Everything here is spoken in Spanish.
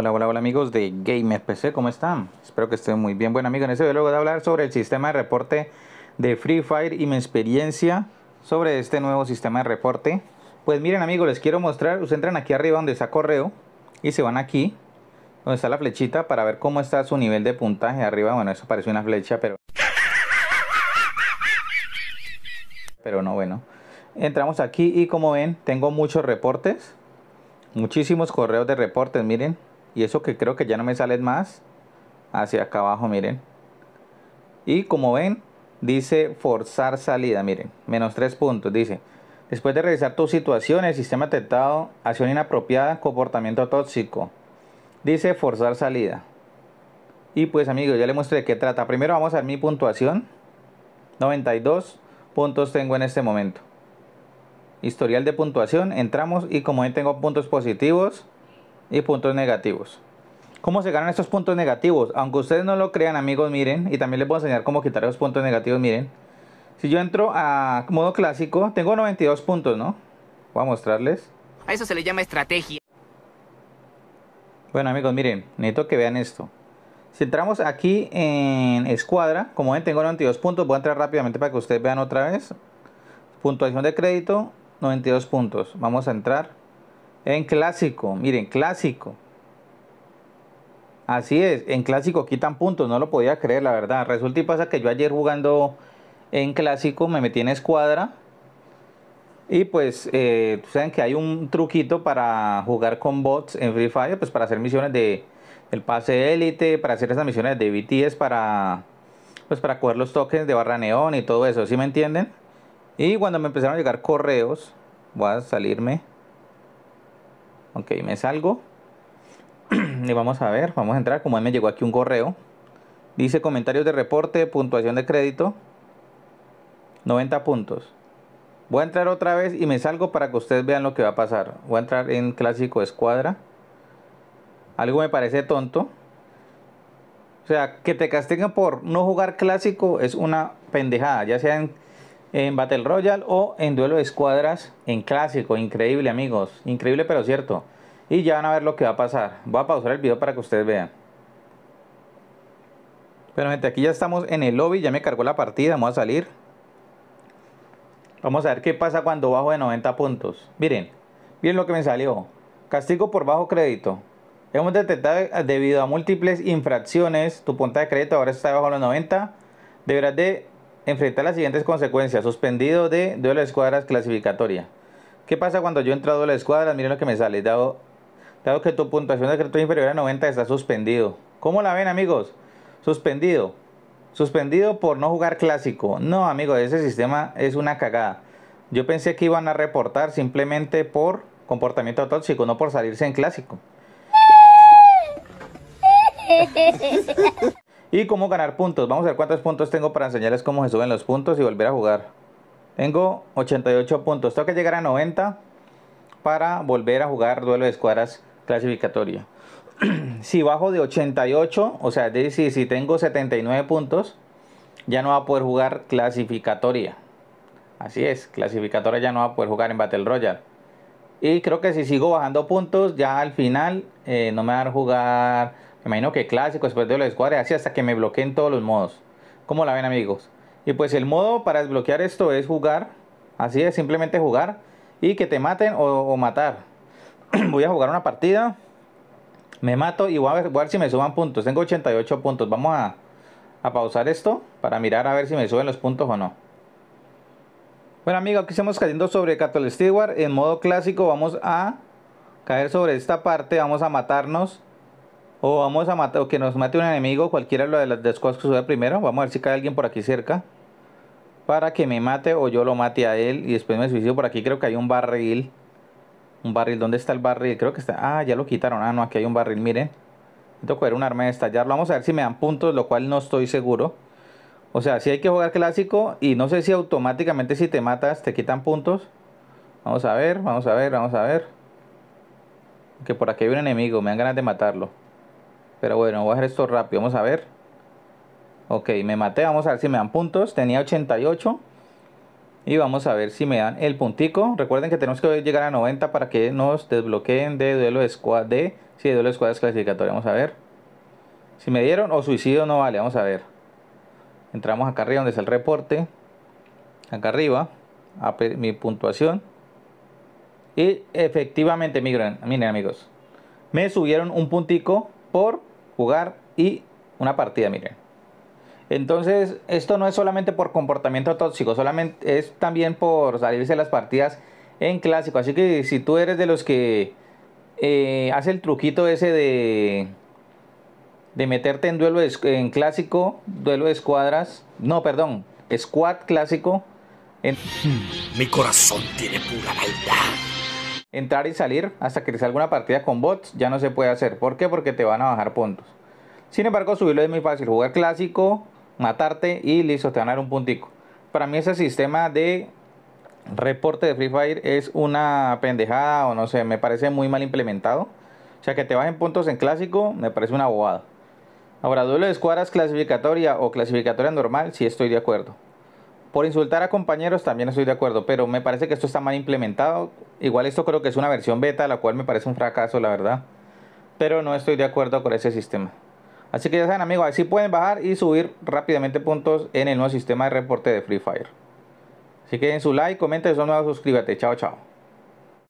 Hola, hola, hola amigos de Gamer PC, ¿cómo están? Espero que estén muy bien. Bueno amigos, en este video voy a hablar sobre el sistema de reporte de Free Fire y mi experiencia sobre este nuevo sistema de reporte. Pues miren amigos, les quiero mostrar, ustedes entran aquí arriba donde está correo y se van aquí, donde está la flechita para ver cómo está su nivel de puntaje arriba. Bueno, eso parece una flecha, pero... Pero no, bueno. Entramos aquí y como ven, tengo muchos reportes. Muchísimos correos de reportes, miren y eso que creo que ya no me sale más hacia acá abajo miren y como ven dice forzar salida miren menos tres puntos dice después de revisar tus situación el sistema detectado acción inapropiada comportamiento tóxico dice forzar salida y pues amigos ya les mostré de qué trata primero vamos a ver mi puntuación 92 puntos tengo en este momento historial de puntuación entramos y como ven tengo puntos positivos y puntos negativos. ¿Cómo se ganan estos puntos negativos? Aunque ustedes no lo crean, amigos, miren. Y también les voy a enseñar cómo quitar esos puntos negativos, miren. Si yo entro a modo clásico, tengo 92 puntos, ¿no? Voy a mostrarles. A eso se le llama estrategia. Bueno, amigos, miren. Necesito que vean esto. Si entramos aquí en escuadra, como ven, tengo 92 puntos. Voy a entrar rápidamente para que ustedes vean otra vez. Puntuación de crédito, 92 puntos. Vamos a entrar. En clásico, miren, clásico. Así es, en clásico quitan puntos, no lo podía creer, la verdad. Resulta y pasa que yo ayer jugando en clásico me metí en escuadra. Y pues, eh, saben que hay un truquito para jugar con bots en Free Fire, pues para hacer misiones de el pase élite, para hacer esas misiones de BTS, para pues para coger los tokens de barra neón y todo eso, ¿sí me entienden? Y cuando me empezaron a llegar correos, voy a salirme ok me salgo y vamos a ver vamos a entrar como mí me llegó aquí un correo dice comentarios de reporte puntuación de crédito 90 puntos voy a entrar otra vez y me salgo para que ustedes vean lo que va a pasar voy a entrar en clásico escuadra algo me parece tonto o sea que te castiguen por no jugar clásico es una pendejada ya sea en en Battle Royale o en duelo de escuadras en clásico. Increíble, amigos. Increíble, pero cierto. Y ya van a ver lo que va a pasar. Voy a pausar el video para que ustedes vean. pero gente, aquí ya estamos en el lobby, ya me cargó la partida, vamos a salir. Vamos a ver qué pasa cuando bajo de 90 puntos. Miren, miren lo que me salió. Castigo por bajo crédito. Hemos detectado eh, debido a múltiples infracciones, tu punta de crédito ahora está bajo de los 90. Deberás de enfrentar las siguientes consecuencias. Suspendido de doble de escuadras clasificatoria. ¿Qué pasa cuando yo entrado a la de escuadras? Miren lo que me sale. Dado dado que tu puntuación de crédito inferior a 90 está suspendido. ¿Cómo la ven amigos? Suspendido. Suspendido por no jugar clásico. No amigos, ese sistema es una cagada. Yo pensé que iban a reportar simplemente por comportamiento tóxico, no por salirse en clásico. y cómo ganar puntos. Vamos a ver cuántos puntos tengo para enseñarles cómo se suben los puntos y volver a jugar. Tengo 88 puntos. Tengo que llegar a 90 para volver a jugar duelo de escuadras clasificatoria. si bajo de 88, o sea, si tengo 79 puntos, ya no va a poder jugar clasificatoria. Así es, clasificatoria ya no va a poder jugar en Battle Royale. Y creo que si sigo bajando puntos, ya al final eh, no me va a jugar, me imagino que clásico, después de los escuadres, así hasta que me bloqueen todos los modos. ¿Cómo la ven amigos? Y pues el modo para desbloquear esto es jugar, así es, simplemente jugar y que te maten o matar. voy a jugar una partida. Me mato y voy a ver, si me suban puntos. Tengo 88 puntos. Vamos a, pausar esto para mirar a ver si me suben los puntos o no. Bueno amigos, aquí estamos cayendo sobre Cattle Steward. En modo clásico vamos a caer sobre esta parte. Vamos a matarnos. O vamos a matar, o que nos mate un enemigo, cualquiera de las dos que sube primero. Vamos a ver si cae alguien por aquí cerca. Para que me mate o yo lo mate a él. Y después me suicido por aquí. Creo que hay un barril barril. ¿Dónde está el barril? Creo que está... Ah, ya lo quitaron. Ah, no, aquí hay un barril, miren. Tengo que ver un arma de estallarlo. Vamos a ver si me dan puntos, lo cual no estoy seguro. O sea, si hay que jugar clásico y no sé si automáticamente si te matas te quitan puntos. Vamos a ver, vamos a ver, vamos a ver. Que por aquí hay un enemigo, me dan ganas de matarlo. Pero bueno, voy a hacer esto rápido, vamos a ver. Ok, me maté, vamos a ver si me dan puntos. Tenía 88 y vamos a ver si me dan el puntico. Recuerden que tenemos que llegar a 90 para que nos desbloqueen de duelo de squad de si de duelo de squad es clasificatorio. Vamos a ver. Si me dieron o suicidio no vale, vamos a ver. Entramos acá arriba donde está el reporte. Acá arriba, mi puntuación. Y efectivamente, migran miren amigos, me subieron un puntico por jugar y una partida, miren. Entonces, esto no es solamente por comportamiento tóxico, solamente es también por salirse de las partidas en clásico. Así que si tú eres de los que eh, hace el truquito ese de, de meterte en duelo en clásico, duelo de escuadras, no, perdón, squad clásico. Hmm, mi corazón tiene pura maldad. Entrar y salir hasta que te salga una partida con bots ya no se puede hacer. ¿Por qué? Porque te van a bajar puntos. Sin embargo, subirlo es muy fácil. Jugar clásico, matarte y listo, te van a dar un puntico. Para mí ese sistema de reporte de Free Fire es una pendejada o no sé, me parece muy mal implementado. O sea, que te bajen puntos en clásico me parece una bobada. Ahora, duelo de escuadras clasificatoria o clasificatoria normal, sí estoy de acuerdo. Por insultar a compañeros también estoy de acuerdo, pero me parece que esto está mal implementado. Igual esto creo que es una versión beta, la cual me parece un fracaso, la verdad. Pero no estoy de acuerdo con ese sistema. Así que ya saben amigos, así pueden bajar y subir rápidamente puntos en el nuevo sistema de reporte de Free Fire. Así que den su like, comenten, son nuevos, suscríbete. Chao, chao.